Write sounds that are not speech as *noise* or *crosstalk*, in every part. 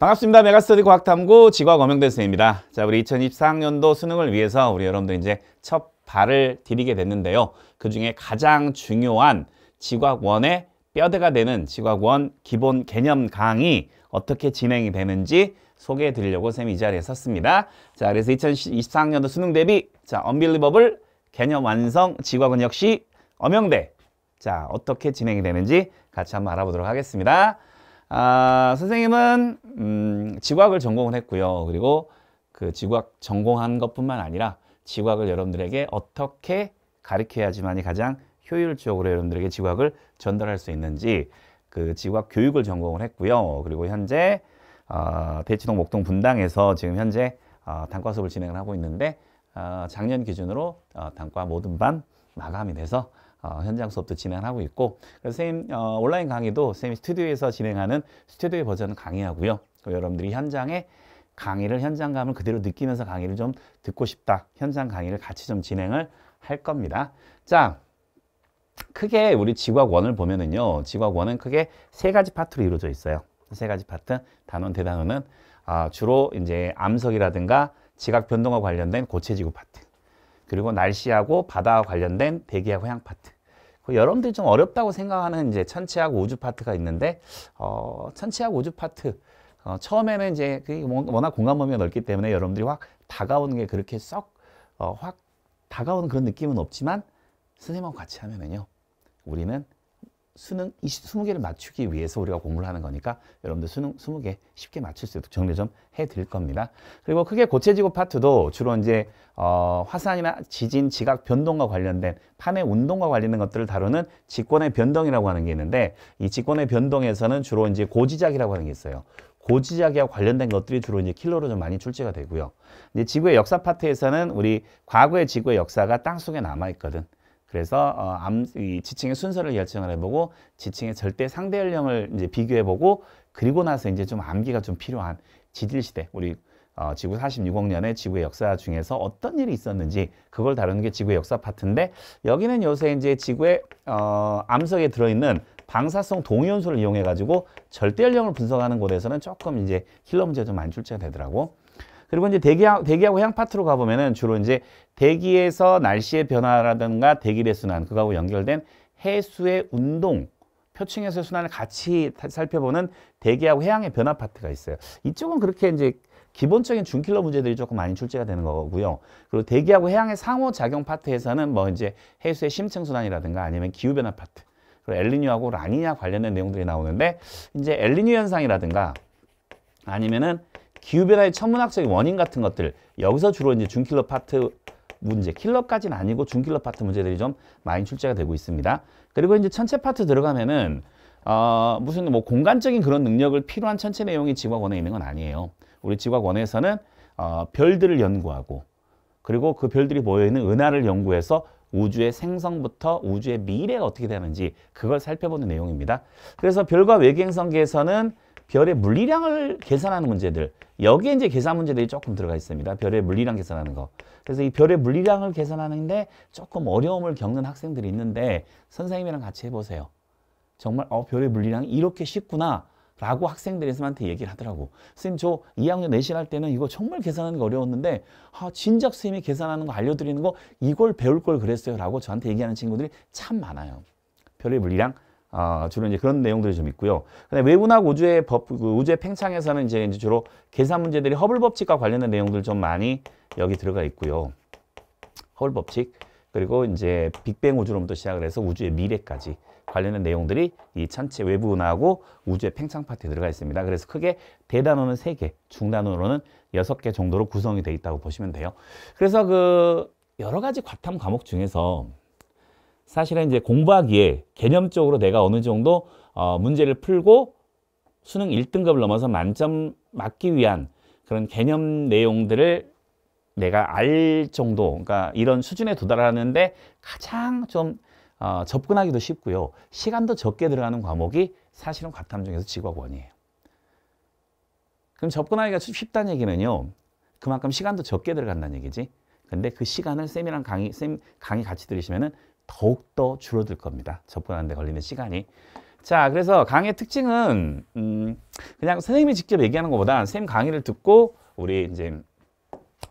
반갑습니다. 메가스터디 과학탐구 지과학 엄영대 선생입니다. 자, 우리 2024학년도 수능을 위해서 우리 여러분들 이제 첫 발을 디디게 됐는데요. 그 중에 가장 중요한 지과학원의 뼈대가 되는 지과학원 기본 개념 강의 어떻게 진행이 되는지 소개해 드리려고 선생님이이 자리에 섰습니다. 자, 그래서 2024학년도 수능 대비 자, 언빌리버블 개념 완성 지과학원 역시 엄영대 자, 어떻게 진행이 되는지 같이 한번 알아보도록 하겠습니다. 아, 선생님은 음, 지구학을 전공을 했고요. 그리고 그 지구학 전공한 것뿐만 아니라 지구학을 여러분들에게 어떻게 가르쳐야지만이 가장 효율적으로 여러분들에게 지구학을 전달할 수 있는지 그 지구학 교육을 전공을 했고요. 그리고 현재 어, 대치동 목동 분당에서 지금 현재 어, 단과 수업을 진행을 하고 있는데 어, 작년 기준으로 어, 단과 모든 반 마감이 돼서 어, 현장 수업도 진행하고 있고 선생님 어, 온라인 강의도 선생님 스튜디오에서 진행하는 스튜디오 버전 강의하고요. 여러분들이 현장에 강의를 현장감을 그대로 느끼면서 강의를 좀 듣고 싶다. 현장 강의를 같이 좀 진행을 할 겁니다. 자, 크게 우리 지학원을 보면은요. 지학원은 크게 세 가지 파트로 이루어져 있어요. 세 가지 파트, 단원, 대단원은 아, 주로 이제 암석이라든가 지각 변동과 관련된 고체 지구 파트. 그리고 날씨하고 바다와 관련된 대기하고 향 파트. 그 여러분들이 좀 어렵다고 생각하는 이제 천체하고 우주 파트가 있는데 어, 천체하고 우주 파트 어, 처음에는 이제 그 워낙 공간 범위가 넓기 때문에 여러분들이 확 다가오는 게 그렇게 썩확 어, 다가오는 그런 느낌은 없지만 선생님하고 같이 하면은요 우리는 수능 20, 20개를 맞추기 위해서 우리가 공부를 하는 거니까 여러분들 수능 20개 쉽게 맞출 수 있도록 정리 좀 해드릴 겁니다. 그리고 크게 고체지구 파트도 주로 이제 어, 화산이나 지진, 지각 변동과 관련된 판의 운동과 관련된 것들을 다루는 직권의 변동이라고 하는 게 있는데 이 직권의 변동에서는 주로 이제 고지작이라고 하는 게 있어요. 고지자기와 관련된 것들이 주로 이제 킬러로 좀 많이 출제가 되고요. 이제 지구의 역사 파트에서는 우리 과거의 지구의 역사가 땅 속에 남아 있거든. 그래서 어, 암, 이 지층의 순서를 결정을 해보고 지층의 절대 상대 연령을 이제 비교해보고 그리고 나서 이제 좀 암기가 좀 필요한 지질 시대 우리 어, 지구 46억 년의 지구의 역사 중에서 어떤 일이 있었는지 그걸 다루는 게 지구의 역사 파트인데 여기는 요새 이제 지구의 어, 암석에 들어있는 방사성 동위원소를 이용해 가지고 절대 연령을 분석하는 곳에서는 조금 이제 힐러 문제가 좀 많이 출제가 되더라고. 그리고 이제 대기하, 고 대기하고 해양 파트로 가보면은 주로 이제 대기에서 날씨의 변화라든가 대기의 순환, 그거하고 연결된 해수의 운동, 표층에서의 순환을 같이 살펴보는 대기하고 해양의 변화 파트가 있어요. 이쪽은 그렇게 이제 기본적인 중킬러 문제들이 조금 많이 출제가 되는 거고요. 그리고 대기하고 해양의 상호작용 파트에서는 뭐 이제 해수의 심층순환이라든가 아니면 기후변화 파트, 그리고 엘리뉴하고 라니냐 관련된 내용들이 나오는데 이제 엘리뉴 현상이라든가 아니면은 기후변화의 천문학적인 원인 같은 것들 여기서 주로 이제 중킬러 파트 문제, 킬러까지는 아니고 중킬러 파트 문제들이 좀 많이 출제가 되고 있습니다. 그리고 이제 천체 파트 들어가면은 어, 무슨 뭐 공간적인 그런 능력을 필요한 천체 내용이 지구학원에 있는 건 아니에요. 우리 지구학원에서는 어, 별들을 연구하고 그리고 그 별들이 모여있는 은하를 연구해서 우주의 생성부터 우주의 미래가 어떻게 되는지 그걸 살펴보는 내용입니다. 그래서 별과 외계행성계에서는 별의 물리량을 계산하는 문제들 여기에 이제 계산 문제들이 조금 들어가 있습니다. 별의 물리량 계산하는 거. 그래서 이 별의 물리량을 계산하는데 조금 어려움을 겪는 학생들이 있는데 선생님이랑 같이 해보세요. 정말 어 별의 물리량이 이렇게 쉽구나 라고 학생들이 선생님한테 얘기를 하더라고. 선생님 저 2학년 내신 할 때는 이거 정말 계산하는 게 어려웠는데 아 진작 선생님이 계산하는 거 알려드리는 거 이걸 배울 걸 그랬어요 라고 저한테 얘기하는 친구들이 참 많아요. 별의 물리량 아, 주로 이제 그런 내용들이 좀 있고요. 근데 외부학 우주의 법, 그 우주의 팽창에서는 이제, 이제 주로 계산 문제들이 허블 법칙과 관련된 내용들 좀 많이 여기 들어가 있고요. 허블 법칙 그리고 이제 빅뱅 우주론부터 시작을 해서 우주의 미래까지 관련된 내용들이 이 천체 외부 운하고 우주의 팽창 파트에 들어가 있습니다. 그래서 크게 대단원은 세개 중단원으로는 여섯 개 정도로 구성이 되어 있다고 보시면 돼요. 그래서 그 여러 가지 과탐 과목 중에서 사실은 이제 공부하기에 개념적으로 내가 어느 정도 어, 문제를 풀고 수능 1등급을 넘어서 만점 맞기 위한 그런 개념 내용들을 내가 알 정도, 그러니까 이런 수준에 도달하는데 가장 좀 어, 접근하기도 쉽고요. 시간도 적게 들어가는 과목이 사실은 과탐 중에서 직업원이에요 그럼 접근하기가 쉽다는 얘기는요. 그만큼 시간도 적게 들어간다는 얘기지. 근데 그 시간을 쌤이랑 강의, 쌤 강의 같이 들으시면은 더욱더 줄어들 겁니다. 접근하는 데 걸리는 시간이. 자, 그래서 강의 특징은 음, 그냥 선생님이 직접 얘기하는 것보다 선생님 강의를 듣고 우리 이제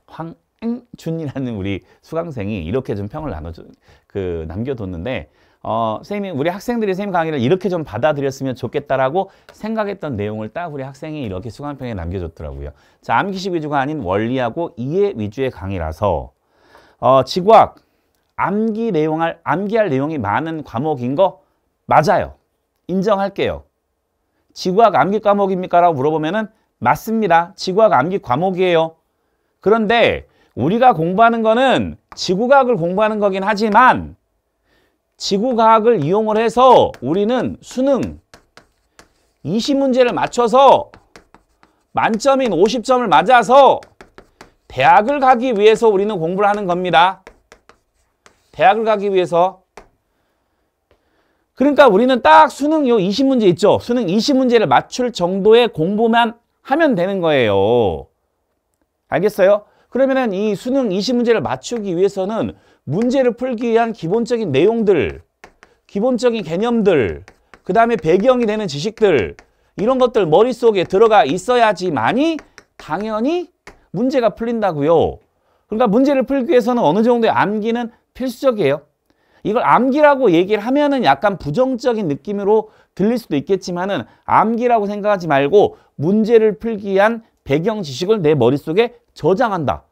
황준이라는 우리 수강생이 이렇게 좀 평을 나눠줘, 그 남겨뒀는데 어, 선생님이 우리 학생들이 선생님 강의를 이렇게 좀 받아들였으면 좋겠다라고 생각했던 내용을 딱 우리 학생이 이렇게 수강평에 남겨줬더라고요. 자, 암기식 위주가 아닌 원리하고 이해 위주의 강의라서 어, 지구학 암기 내용할, 암기할 내용이 많은 과목인 거 맞아요. 인정할게요. 지구학 암기 과목입니까? 라고 물어보면 은 맞습니다. 지구학 암기 과목이에요. 그런데 우리가 공부하는 거는 지구과학을 공부하는 거긴 하지만 지구과학을 이용을 해서 우리는 수능 20문제를 맞춰서 만점인 50점을 맞아서 대학을 가기 위해서 우리는 공부를 하는 겁니다. 대학을 가기 위해서 그러니까 우리는 딱 수능 요 20문제 있죠. 수능 20문제를 맞출 정도의 공부만 하면 되는 거예요. 알겠어요? 그러면은 이 수능 20문제를 맞추기 위해서는 문제를 풀기 위한 기본적인 내용들, 기본적인 개념들, 그 다음에 배경이 되는 지식들 이런 것들 머릿속에 들어가 있어야지만이 당연히 문제가 풀린다고요. 그러니까 문제를 풀기 위해서는 어느 정도의 암기는 필수적이에요. 이걸 암기라고 얘기를 하면은 약간 부정적인 느낌으로 들릴 수도 있겠지만은 암기라고 생각하지 말고 문제를 풀기 위한 배경 지식을 내 머릿속에 저장한다.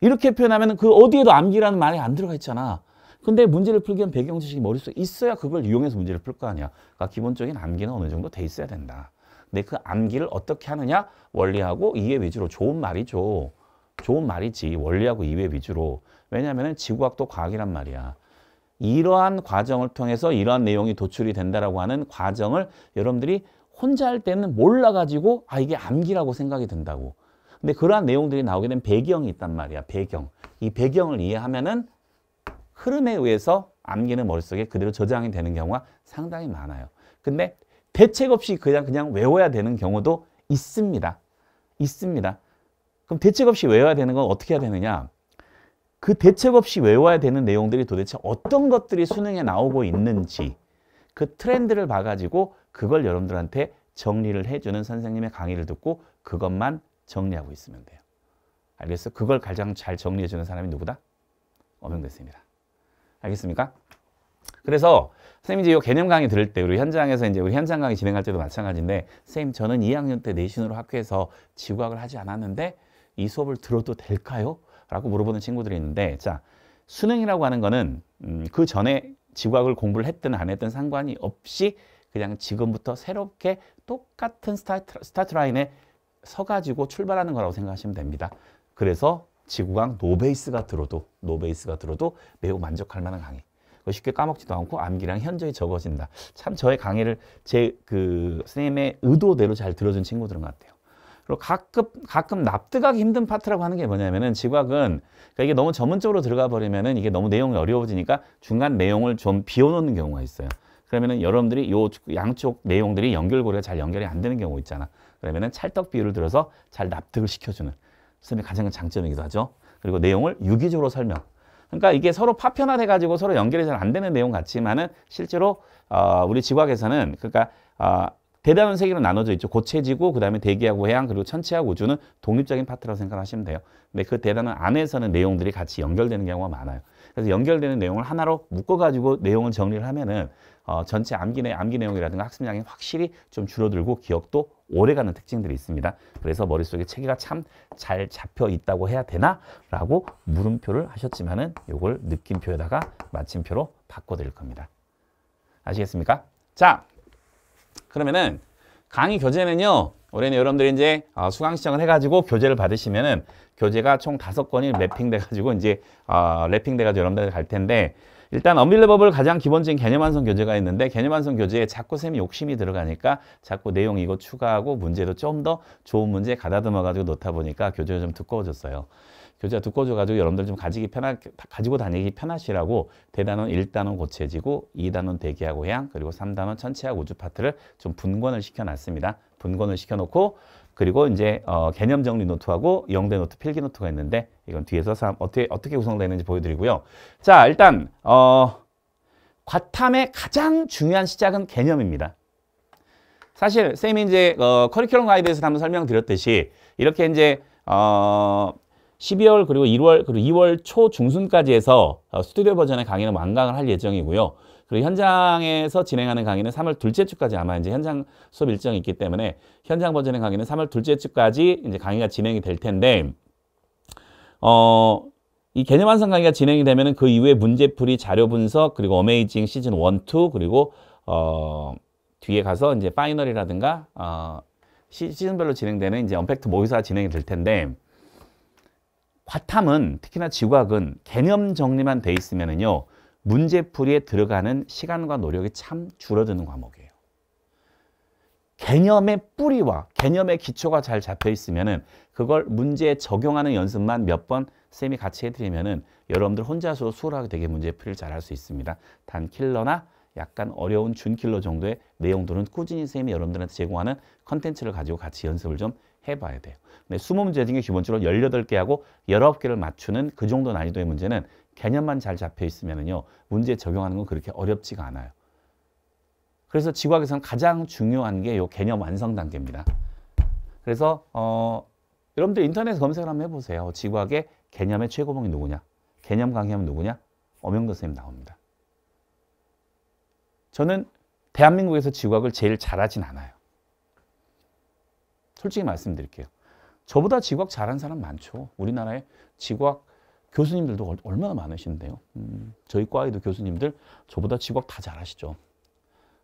이렇게 표현하면 그 어디에도 암기라는 말이 안 들어가 있잖아. 근데 문제를 풀기 위한 배경 지식이 머릿속에 있어야 그걸 이용해서 문제를 풀 거 아니야. 그러니까 기본적인 암기는 어느 정도 돼 있어야 된다. 근데 그 암기를 어떻게 하느냐? 원리하고 이해 위주로 좋은 말이죠. 좋은 말이지. 원리하고 이해 위주로. 왜냐하면 지구학도 과학이란 말이야. 이러한 과정을 통해서 이러한 내용이 도출이 된다라고 하는 과정을 여러분들이 혼자 할 때는 몰라가지고 아 이게 암기라고 생각이 든다고. 근데 그러한 내용들이 나오게 된 배경이 있단 말이야. 배경. 이 배경을 이해하면은 흐름에 의해서 암기는 머릿속에 그대로 저장이 되는 경우가 상당히 많아요. 근데 대책 없이 그냥 그냥 외워야 되는 경우도 있습니다. 있습니다. 그럼 대책 없이 외워야 되는 건 어떻게 해야 되느냐? 그 대책 없이 외워야 되는 내용들이 도대체 어떤 것들이 수능에 나오고 있는지 그 트렌드를 봐가지고 그걸 여러분들한테 정리를 해주는 선생님의 강의를 듣고 그것만 정리하고 있으면 돼요. 알겠어? 그걸 가장 잘 정리해주는 사람이 누구다? 엄영대입니다 알겠습니까? 그래서 선생님 이제 이 개념 강의 들을 때 우리 현장에서 이제 우리 현장 강의 진행할 때도 마찬가지인데 선생님 저는 2학년 때 내신으로 학교에서 지구학을 하지 않았는데 이 수업을 들어도 될까요? 라고 물어보는 친구들이 있는데 자 수능이라고 하는 거는 음, 그 전에 지구학을 공부를 했든 안 했든 상관이 없이 그냥 지금부터 새롭게 똑같은 스타트, 스타트 라인에 서가지고 출발하는 거라고 생각하시면 됩니다. 그래서 지구강 노베이스가 들어도 노베이스가 들어도 매우 만족할 만한 강의. 쉽게 까먹지도 않고 암기량 현저히 적어진다. 참 저의 강의를 제 그 선생님의 의도대로 잘 들어준 친구들은 것 같아요. 그리고 가끔, 가끔 납득하기 힘든 파트라고 하는 게 뭐냐면은 지각은 그러니까 이게 너무 전문적으로 들어가 버리면은 이게 너무 내용이 어려워지니까 중간 내용을 좀 비워놓는 경우가 있어요. 그러면은 여러분들이 요 양쪽 내용들이 연결고리가 잘 연결이 안 되는 경우 있잖아. 그러면은 찰떡 비율을 들어서 잘 납득을 시켜주는 선생님의 가장 큰 장점이기도 하죠. 그리고 내용을 유기적으로 설명. 그러니까 이게 서로 파편화돼 가지고 서로 연결이 잘 안 되는 내용 같지만은 실제로 어, 우리 지각에서는 그러니까 어, 대단원세개로 나눠져 있죠. 고체지구, 그 다음에 대기하고 해양, 그리고 천체하고 우주는 독립적인 파트라고 생각하시면 돼요. 근데 그대단원 안에서는 내용들이 같이 연결되는 경우가 많아요. 그래서 연결되는 내용을 하나로 묶어가지고 내용을 정리를 하면은 어, 전체 암기, 내, 암기 내용이라든가 학습량이 확실히 좀 줄어들고 기억도 오래가는 특징들이 있습니다. 그래서 머릿속에 체계가 참 잘 잡혀 있다고 해야 되나? 라고 물음표를 하셨지만은 이걸 느낌표에다가 마침표로 바꿔드릴 겁니다. 아시겠습니까? 자, 그러면은 강의 교재는요. 올해는 여러분들이 이제 아, 수강 신청을 해가지고 교재를 받으시면은 교재가 총 다섯 권이 랩핑돼가지고 이제 어, 랩핑돼가지고 여러분들 갈 텐데 일단 언빌레버블 가장 기본적인 개념 완성 교재가 있는데 개념 완성 교재에 자꾸 쌤이 욕심이 들어가니까 자꾸 내용 이거 추가하고 문제도 좀 더 좋은 문제 가다듬어가지고 놓다 보니까 교재가 좀 두꺼워졌어요. 교재가 두꺼워져 가지고 여러분들 좀 가지기 편하 가지고 다니기 편하시라고 대단원 1단원 고체지구, 2단원 대기하고 해양, 그리고 3단원 천체하고 우주 파트를 좀 분권을 시켜 놨습니다. 분권을 시켜 놓고 그리고 이제 어, 개념 정리 노트하고 영대 노트, 필기 노트가 있는데 이건 뒤에서 사람 어떻게 어떻게 구성되는지 보여드리고요. 자, 일단 어, 과탐의 가장 중요한 시작은 개념입니다. 사실 쌤이 이제 어, 커리큘럼 가이드에서 한번 설명드렸듯이 이렇게 이제 어, 12월 그리고 1월 그리고 2월 초 중순까지 해서 어, 스튜디오 버전의 강의는 완강을 할 예정이고요. 그리고 현장에서 진행하는 강의는 3월 둘째 주까지 아마 이제 현장 수업 일정이 있기 때문에 현장 버전의 강의는 3월 둘째 주까지 이제 강의가 진행이 될 텐데 어, 이 개념 완성 강의가 진행이 되면 은그 이후에 문제풀이, 자료 분석, 그리고 어메이징 시즌 1, 2, 그리고 어, 뒤에 가서 이제 파이널이라든가 어, 시즌별로 진행되는 이제 언팩트 모의사 진행이 될 텐데 과탐은 특히나 지구학은 개념 정리만 돼 있으면은요 문제풀이에 들어가는 시간과 노력이 참 줄어드는 과목이에요. 개념의 뿌리와 개념의 기초가 잘 잡혀 있으면은 그걸 문제에 적용하는 연습만 몇번 쌤이 같이 해드리면은 여러분들 혼자서 수월하게 되게 문제풀이를 잘 할 수 있습니다. 단 킬러나 약간 어려운 준킬러 정도의 내용들은 꾸준히 쌤이 여러분들한테 제공하는 컨텐츠를 가지고 같이 연습을 좀 해봐야 돼요. 근데 수모 문제 중에 기본적으로 18개하고 19개를 맞추는 그 정도 난이도의 문제는 개념만 잘 잡혀 있으면요. 문제 적용하는 건 그렇게 어렵지가 않아요. 그래서 지구학에서는 가장 중요한 게이 개념 완성 단계입니다. 그래서 어, 여러분들 인터넷 검색을 한번 해보세요. 지구학의 개념의 최고봉이 누구냐? 개념 강의하면 누구냐? 엄영도 선생님 나옵니다. 저는 대한민국에서 지구학을 제일 잘하진 않아요. 솔직히 말씀드릴게요. 저보다 지구학 잘한 사람 많죠. 우리나라에 지구학 교수님들도 얼마나 많으신데요. 음, 저희 과에도 교수님들 저보다 지구학 다 잘하시죠.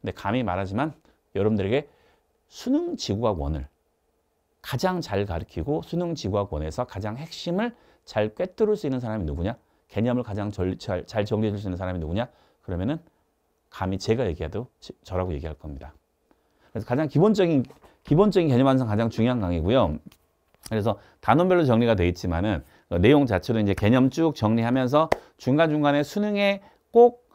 근데 감히 말하지만 여러분들에게 수능 지구학 원을 가장 잘 가르치고 수능 지구학 원에서 가장 핵심을 잘 꿰뚫을 수 있는 사람이 누구냐? 개념을 가장 절, 잘, 잘 정리해 줄 수 있는 사람이 누구냐? 그러면은 감히 제가 얘기해도 저라고 얘기할 겁니다. 그래서 가장 기본적인 기본적인 개념 완성 가장 중요한 강의고요. 그래서 단원별로 정리가 돼 있지만은 어, 내용 자체로 이제 개념 쭉 정리하면서 중간중간에 수능에 꼭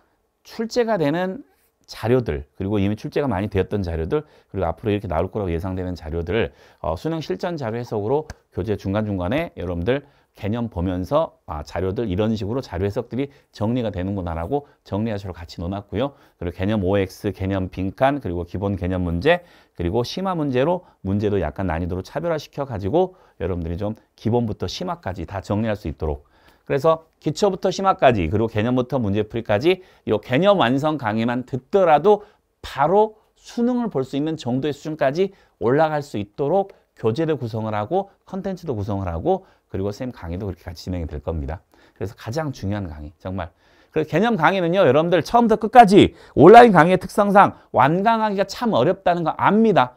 출제가 되는 자료들 그리고 이미 출제가 많이 되었던 자료들 그리고 앞으로 이렇게 나올 거라고 예상되는 자료들을 어, 수능 실전 자료 해석으로 교재 중간중간에 여러분들 개념 보면서 아, 자료들 이런 식으로 자료 해석들이 정리가 되는구나라고 정리 하료로 같이 넣어놨고요. 그리고 개념 OX, 개념 빈칸, 그리고 기본 개념 문제, 그리고 심화 문제로 문제도 약간 난이도로 차별화시켜 가지고 여러분들이 좀 기본부터 심화까지 다 정리할 수 있도록 그래서 기초부터 심화까지 그리고 개념부터 문제풀이까지 이 개념 완성 강의만 듣더라도 바로 수능을 볼 수 있는 정도의 수준까지 올라갈 수 있도록 교재를 구성을 하고 컨텐츠도 구성을 하고 그리고 쌤 강의도 그렇게 같이 진행이 될 겁니다. 그래서 가장 중요한 강의 정말 그래서 개념 강의는요 여러분들 처음부터 끝까지 온라인 강의의 특성상 완강하기가 참 어렵다는 거 압니다.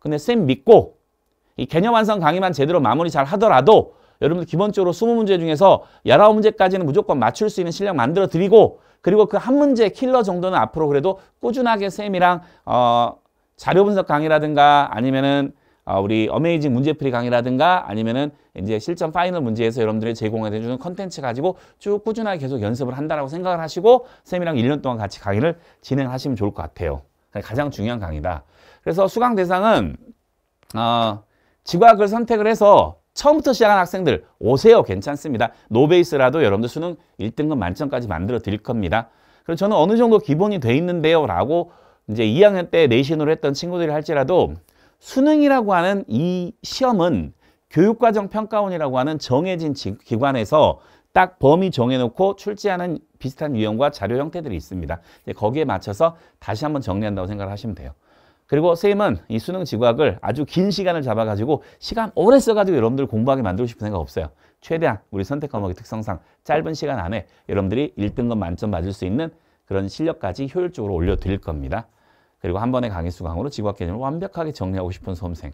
근데 쌤 믿고 이 개념 완성 강의만 제대로 마무리 잘 하더라도 여러분들 기본적으로 20문제 중에서 19문제까지는 무조건 맞출 수 있는 실력 만들어 드리고 그리고 그 한 문제 킬러 정도는 앞으로 그래도 꾸준하게 쌤이랑 어, 자료 분석 강의라든가 아니면은 아, 우리 어메이징 문제풀이 강의라든가 아니면은 이제 실전 파이널 문제에서 여러분들이 제공해 주는 컨텐츠 가지고 쭉 꾸준하게 계속 연습을 한다라고 생각을 하시고 쌤이랑 1년 동안 같이 강의를 진행하시면 좋을 것 같아요. 가장 중요한 강의다. 그래서 수강 대상은 어, 지과학을 선택을 해서 처음부터 시작한 학생들 오세요 괜찮습니다. 노베이스라도 여러분들 수능 1등급 만점까지 만들어 드릴 겁니다. 그리고 저는 어느 정도 기본이 돼 있는데요 라고 이제 2학년 때 내신으로 했던 친구들이 할지라도 수능이라고 하는 이 시험은 교육과정평가원이라고 하는 정해진 기관에서 딱 범위 정해놓고 출제하는 비슷한 유형과 자료 형태들이 있습니다. 거기에 맞춰서 다시 한번 정리한다고 생각을 하시면 돼요. 그리고 선생님은이 수능 지구학을 아주 긴 시간을 잡아가지고 시간 오래 써가지고 여러분들 공부하게 만들고 싶은 생각 없어요. 최대한 우리 선택 과목의 특성상 짧은 시간 안에 여러분들이 1등급 만점 맞을 수 있는 그런 실력까지 효율적으로 올려드릴 겁니다. 그리고 한 번의 강의수 강으로 지구학 개념을 완벽하게 정리하고 싶은 수험생.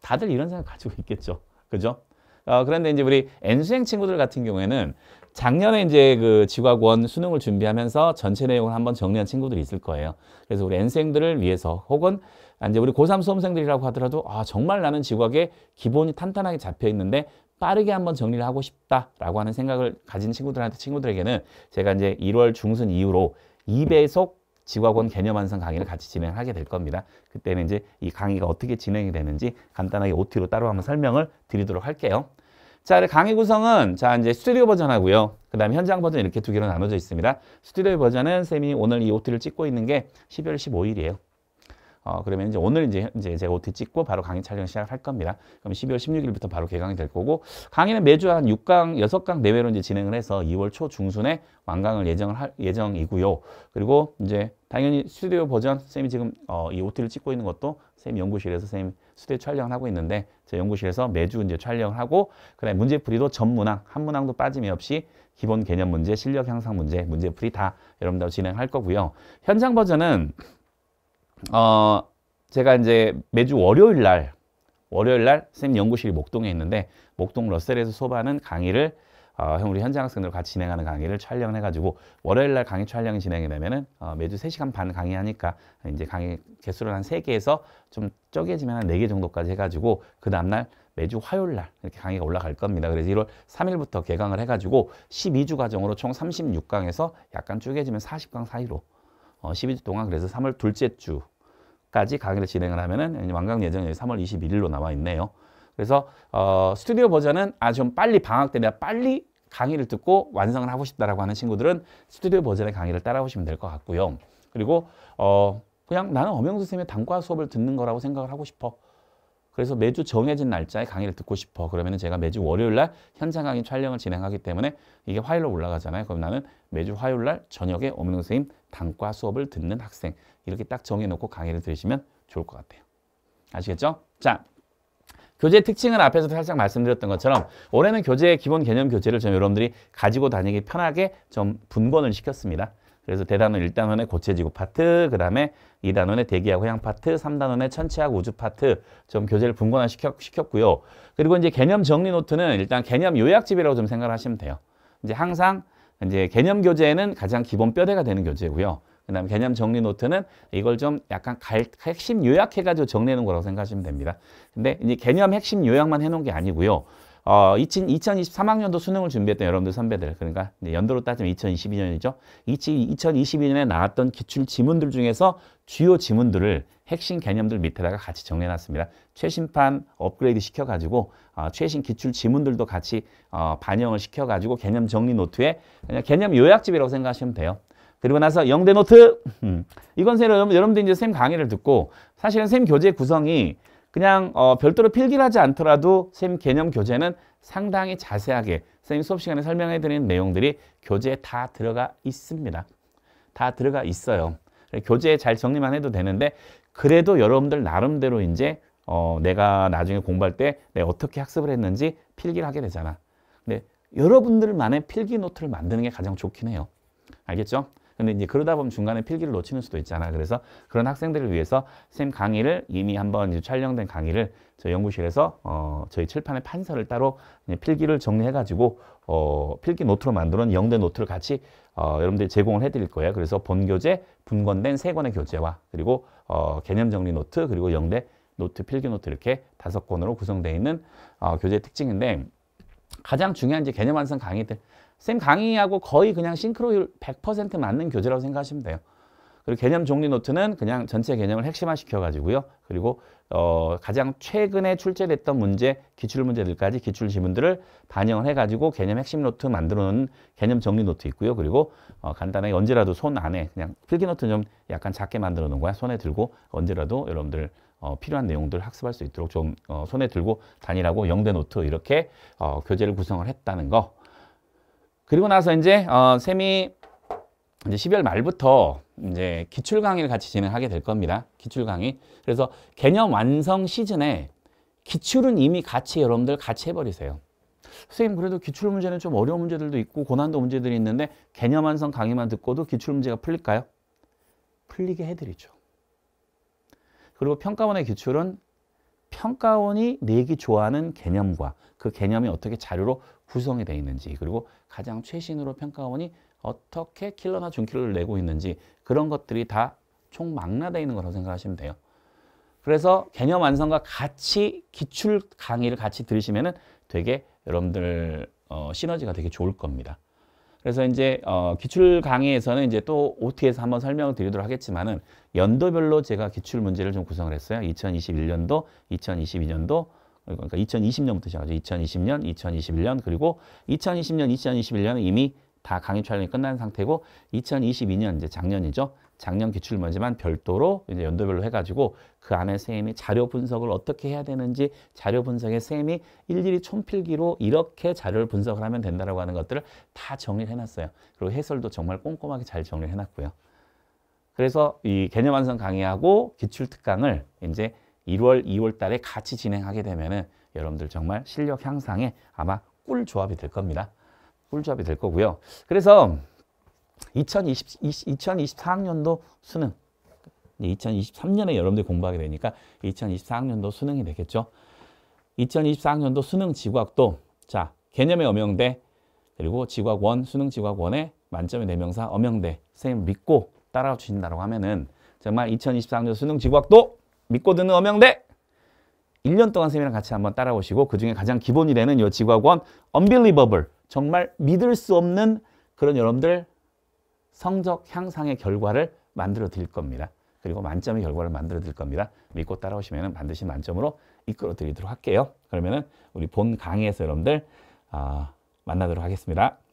다들 이런 생각 가지고 있겠죠. 그죠? 어, 그런데 이제 우리 N수행 친구들 같은 경우에는 작년에 이제 그 지구학 원 수능을 준비하면서 전체 내용을 한 번 정리한 친구들이 있을 거예요. 그래서 우리 N생들을 수 위해서 혹은 아, 이제 우리 고3 수험생들이라고 하더라도 아, 정말 나는 지구학의 기본이 탄탄하게 잡혀 있는데 빠르게 한 번 정리를 하고 싶다라고 하는 생각을 가진 친구들한테 친구들에게는 제가 이제 1월 중순 이후로 2배속 지구학원 개념 완성 강의를 같이 진행하게 될 겁니다. 그때는 이제 이 강의가 어떻게 진행이 되는지 간단하게 OT로 따로 한번 설명을 드리도록 할게요. 자, 강의 구성은 자 이제 스튜디오 버전하고요. 그 다음에 현장 버전 이렇게 두 개로 나눠져 있습니다. 스튜디오 버전은 쌤이 오늘 이 OT를 찍고 있는 게 12월 15일이에요. 어, 그러면 이제 오늘 이제, 이제 제가 OT 찍고 바로 강의 촬영 시작할 겁니다. 그럼 12월 16일부터 바로 개강이 될 거고 강의는 매주 한 6강, 6강 내외로 이제 진행을 해서 2월 초 중순에 완강을 예정을 할 예정이고요. 그리고 이제 당연히 스튜디오 버전 쌤이 지금 어, 이 OT를 찍고 있는 것도 쌤 연구실에서 쌤 스튜디오 촬영을 하고 있는데 제 연구실에서 매주 이제 촬영을 하고 그다음에 문제풀이도 전문항, 한문항도 빠짐이 없이 기본 개념 문제, 실력 향상 문제, 문제풀이 다 여러분들 진행할 거고요. 현장 버전은 어, 제가 이제 매주 월요일 날, 월요일 날 쌤 연구실이 목동에 있는데 목동 러셀에서 소바는 강의를 어, 우리 현장 학생들 같이 진행하는 강의를 촬영해 가지고 월요일 날 강의 촬영이 진행이 되면은 어, 매주 세시간반 강의하니까 이제 강의 개수를 한 세개에서좀 쪼개지면 한네 개 정도까지 해 가지고 그 다음 날 매주 화요일 날 이렇게 강의가 올라갈 겁니다. 그래서 1월 3일부터 개강을 해 가지고 12주 과정으로 총 36강에서 약간 쪼개지면 40강 사이로 어, 12주 동안 그래서 3월 둘째 주 까지 강의를 진행을 하면은 완강 예정이 3월 21일로 나와 있네요. 그래서 어, 스튜디오 버전은 아 좀 빨리 방학 때나 빨리 강의를 듣고 완성을 하고 싶다라고 하는 친구들은 스튜디오 버전의 강의를 따라오시면 될 것 같고요. 그리고 어 그냥 나는 엄영수 쌤의 단과 수업을 듣는 거라고 생각을 하고 싶어. 그래서 매주 정해진 날짜에 강의를 듣고 싶어. 그러면 제가 매주 월요일 날 현장 강의 촬영을 진행하기 때문에 이게 화요일로 올라가잖아요. 그럼 나는 매주 화요일 날 저녁에 엄능 선생님 단과 수업을 듣는 학생 이렇게 딱 정해놓고 강의를 들으시면 좋을 것 같아요. 아시겠죠? 자, 교재 특징은 앞에서 살짝 말씀드렸던 것처럼 올해는 교재의 기본 개념 교재를 좀 여러분들이 가지고 다니기 편하게 좀 분권을 시켰습니다. 그래서 대단원 1단원의 고체 지구 파트, 그 다음에 2단원의 대기하고 해양 파트, 3단원의 천체하고 우주 파트 좀 교재를 분권화 시켰, 고요 그리고 이제 개념 정리 노트는 일단 개념 요약집이라고 좀 생각을 하시면 돼요. 이제 항상 이제 개념 교재는 에 가장 기본 뼈대가 되는 교재고요. 그 다음에 개념 정리 노트는 이걸 좀 약간 갈, 핵심 요약해가지고 정리하는 거라고 생각하시면 됩니다. 근데 이제 개념 핵심 요약만 해 놓은 게 아니고요. 어, 2023학년도 수능을 준비했던 여러분들 선배들 그러니까 연도로 따지면 2022년이죠. 2022년에 나왔던 기출 지문들 중에서 주요 지문들을 핵심 개념들 밑에다가 같이 정해놨습니다. 최신판 업그레이드 시켜가지고 어, 최신 기출 지문들도 같이 어, 반영을 시켜가지고 개념 정리 노트에 그냥 개념 요약집이라고 생각하시면 돼요. 그리고 나서 영대 노트 *laughs* 음, 이건 새로 여러분들 이제 쌤 강의를 듣고 사실은 쌤 교재 구성이 그냥 어, 별도로 필기를 하지 않더라도 선 개념 교재는 상당히 자세하게 선생님 수업 시간에 설명해 드리는 내용들이 교재에 다 들어가 있습니다. 다 들어가 있어요. 교재에 잘 정리만 해도 되는데 그래도 여러분들 나름대로 이제 어, 내가 나중에 공부할 때 내가 어떻게 학습을 했는지 필기를 하게 되잖아. 근데 여러분들만의 필기 노트를 만드는 게 가장 좋긴 해요. 알겠죠? 근데 이제 그러다 보면 중간에 필기를 놓치는 수도 있잖아. 그래서 그런 학생들을 위해서 쌤 강의를 이미 한번 이제 촬영된 강의를 저희 연구실에서 어, 저희 칠판에 판서를 따로 필기를 정리해가지고 어, 필기 노트로 만드는 영대 노트를 같이 어, 여러분들이 제공을 해드릴 거예요. 그래서 본교재, 분권된 세 권의 교재와 그리고 어, 개념 정리 노트 그리고 영대 노트, 필기 노트 이렇게 다섯 권으로 구성되어 있는 어, 교재 특징인데 가장 중요한 이제 개념 완성 강의들 쌤 강의하고 거의 그냥 싱크로율 100% 맞는 교재라고 생각하시면 돼요. 그리고 개념 정리 노트는 그냥 전체 개념을 핵심화 시켜가지고요. 그리고 어, 가장 최근에 출제됐던 문제, 기출 문제들까지 기출 지문들을 반영을 해가지고 개념 핵심 노트 만들어 놓은 개념 정리 노트 있고요. 그리고 어, 간단하게 언제라도 손 안에 그냥 필기 노트 좀 약간 작게 만들어 놓은 거야. 손에 들고 언제라도 여러분들 어, 필요한 내용들 학습할 수 있도록 좀 어, 손에 들고 다니라고 영대 노트 이렇게 어, 교재를 구성을 했다는 거. 그리고 나서 이제 어, 쌤이 이제 12월 말부터 이제 기출 강의를 같이 진행하게 될 겁니다. 기출 강의. 그래서 개념 완성 시즌에 기출은 이미 같이 여러분들 같이 해버리세요. 선생님 그래도 기출 문제는 좀 어려운 문제들도 있고 고난도 문제들이 있는데 개념 완성 강의만 듣고도 기출 문제가 풀릴까요? 풀리게 해드리죠. 그리고 평가원의 기출은 평가원이 내기 좋아하는 개념과 그 개념이 어떻게 자료로 구성이 되어 있는지 그리고 가장 최신으로 평가원이 어떻게 킬러나 준킬러를 내고 있는지 그런 것들이 다 총망라되어 있는 거라고 생각하시면 돼요. 그래서 개념 완성과 같이 기출 강의를 같이 들으시면 은 되게 여러분들 어, 시너지가 되게 좋을 겁니다. 그래서 이제 어, 기출 강의에서는 이제 또 OT에서 한번 설명을 드리도록 하겠지만은 연도별로 제가 기출 문제를 좀 구성을 했어요. 2021년도, 2022년도, 그러니까 2020년부터 시작하죠. 2020년, 2021년 그리고 2020년, 2 0 2 1년 이미 다 강의 촬영이 끝난 상태고 2022년 이제 작년이죠. 작년 기출문제만 별도로 이제 연도별로 해가지고 그 안에 쌤이 자료 분석을 어떻게 해야 되는지 자료 분석에 쌤이 일일이 촌필기로 이렇게 자료를 분석을 하면 된다라고 하는 것들을 다 정리를 해놨어요. 그리고 해설도 정말 꼼꼼하게 잘 정리를 해놨고요. 그래서 이 개념 완성 강의하고 기출 특강을 이제 1월, 2월 달에 같이 진행하게 되면은 여러분들 정말 실력 향상에 아마 꿀 조합이 될 겁니다. 꿀 조합이 될 거고요. 그래서 2020, 2024학년도 수능 2023년에 여러분들이 공부하게 되니까 2024학년도 수능이 되겠죠. 2024학년도 수능 지구학도 자 개념의 엄영대 그리고 지구학 원 수능 지구학 원의 만점의 대명사 네 엄영대 선생님 믿고 따라와 주신다고 하면은 정말 2024학년 수능 지구학도 믿고 듣는 엄영대 1년 동안 선생님이랑 같이 한번 따라오시고 그중에 가장 기본이 되는 요 지구학원 Unbelievable 정말 믿을 수 없는 그런 여러분들 성적 향상의 결과를 만들어 드릴 겁니다. 그리고 만점의 결과를 만들어 드릴 겁니다. 믿고 따라오시면 반드시 만점으로 이끌어 드리도록 할게요. 그러면은 우리 본 강의에서 여러분들 어, 만나도록 하겠습니다.